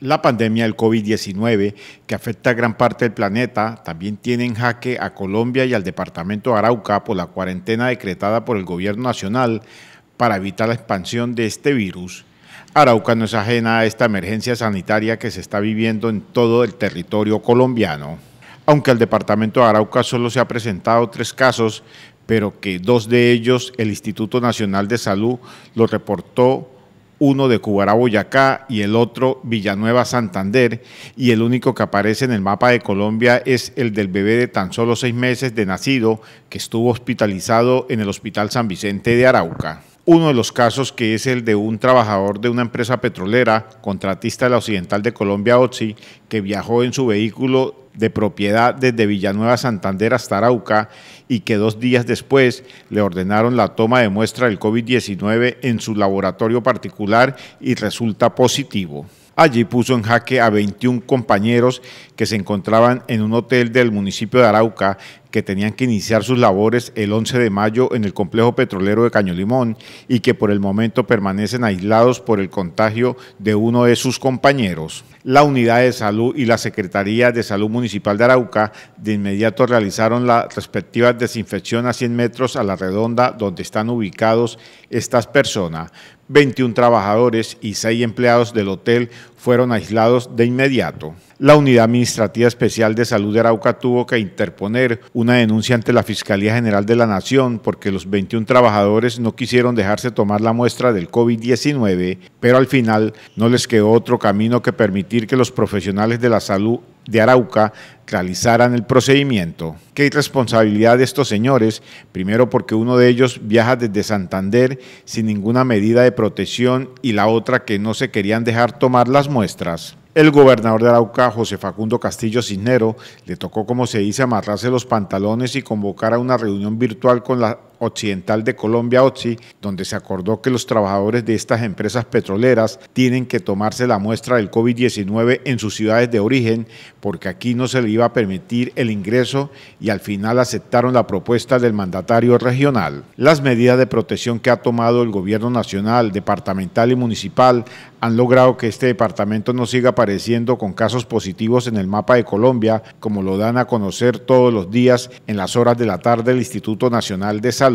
La pandemia del COVID-19, que afecta a gran parte del planeta, también tiene en jaque a Colombia y al departamento de Arauca por la cuarentena decretada por el gobierno nacional para evitar la expansión de este virus. Arauca no es ajena a esta emergencia sanitaria que se está viviendo en todo el territorio colombiano. Aunque al departamento de Arauca solo se ha presentado tres casos, pero que dos de ellos el Instituto Nacional de Salud lo reportó uno de Cubará Boyacá y el otro Villanueva Santander, y el único que aparece en el mapa de Colombia es el del bebé de tan solo seis meses de nacido que estuvo hospitalizado en el Hospital San Vicente de Arauca uno de los casos que es el de un trabajador de una empresa petrolera, contratista de la Occidental de Colombia, OTSI, que viajó en su vehículo de propiedad desde Villanueva, Santander hasta Arauca y que dos días después le ordenaron la toma de muestra del COVID-19 en su laboratorio particular y resulta positivo. Allí puso en jaque a 21 compañeros que se encontraban en un hotel del municipio de Arauca que tenían que iniciar sus labores el 11 de mayo en el complejo petrolero de Caño Limón y que por el momento permanecen aislados por el contagio de uno de sus compañeros. La Unidad de Salud y la Secretaría de Salud Municipal de Arauca de inmediato realizaron la respectiva desinfección a 100 metros a la redonda donde están ubicados estas personas, 21 trabajadores y seis empleados del hotel fueron aislados de inmediato. La Unidad Administrativa Especial de Salud de Arauca tuvo que interponer una denuncia ante la Fiscalía General de la Nación porque los 21 trabajadores no quisieron dejarse tomar la muestra del COVID-19, pero al final no les quedó otro camino que permitir que los profesionales de la salud de Arauca realizaran el procedimiento. Qué irresponsabilidad de estos señores, primero porque uno de ellos viaja desde Santander sin ninguna medida de protección y la otra que no se querían dejar tomar las muestras. El gobernador de Arauca, José Facundo Castillo Cisnero, le tocó, como se dice, amarrarse los pantalones y convocar a una reunión virtual con la Occidental de Colombia, OTSI, donde se acordó que los trabajadores de estas empresas petroleras tienen que tomarse la muestra del COVID-19 en sus ciudades de origen, porque aquí no se le iba a permitir el ingreso y al final aceptaron la propuesta del mandatario regional. Las medidas de protección que ha tomado el gobierno nacional, departamental y municipal han logrado que este departamento no siga apareciendo con casos positivos en el mapa de Colombia, como lo dan a conocer todos los días en las horas de la tarde el Instituto Nacional de Salud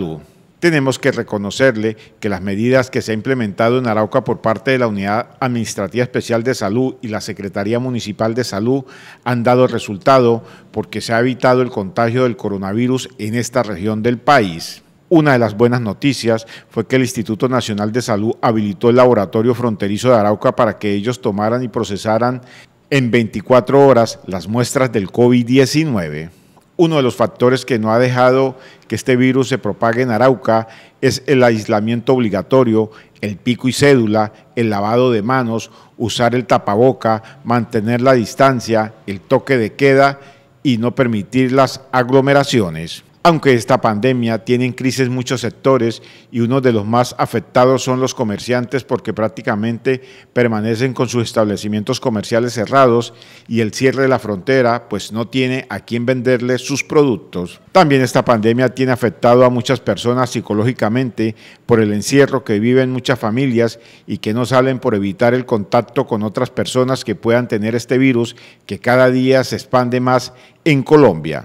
tenemos que reconocerle que las medidas que se ha implementado en Arauca por parte de la Unidad Administrativa Especial de Salud y la Secretaría Municipal de Salud han dado resultado porque se ha evitado el contagio del coronavirus en esta región del país. Una de las buenas noticias fue que el Instituto Nacional de Salud habilitó el laboratorio fronterizo de Arauca para que ellos tomaran y procesaran en 24 horas las muestras del COVID-19 uno de los factores que no ha dejado que este virus se propague en Arauca es el aislamiento obligatorio, el pico y cédula, el lavado de manos, usar el tapaboca, mantener la distancia, el toque de queda y no permitir las aglomeraciones. Aunque esta pandemia tiene en crisis muchos sectores y uno de los más afectados son los comerciantes porque prácticamente permanecen con sus establecimientos comerciales cerrados y el cierre de la frontera pues no tiene a quién venderle sus productos. También esta pandemia tiene afectado a muchas personas psicológicamente por el encierro que viven muchas familias y que no salen por evitar el contacto con otras personas que puedan tener este virus que cada día se expande más en Colombia.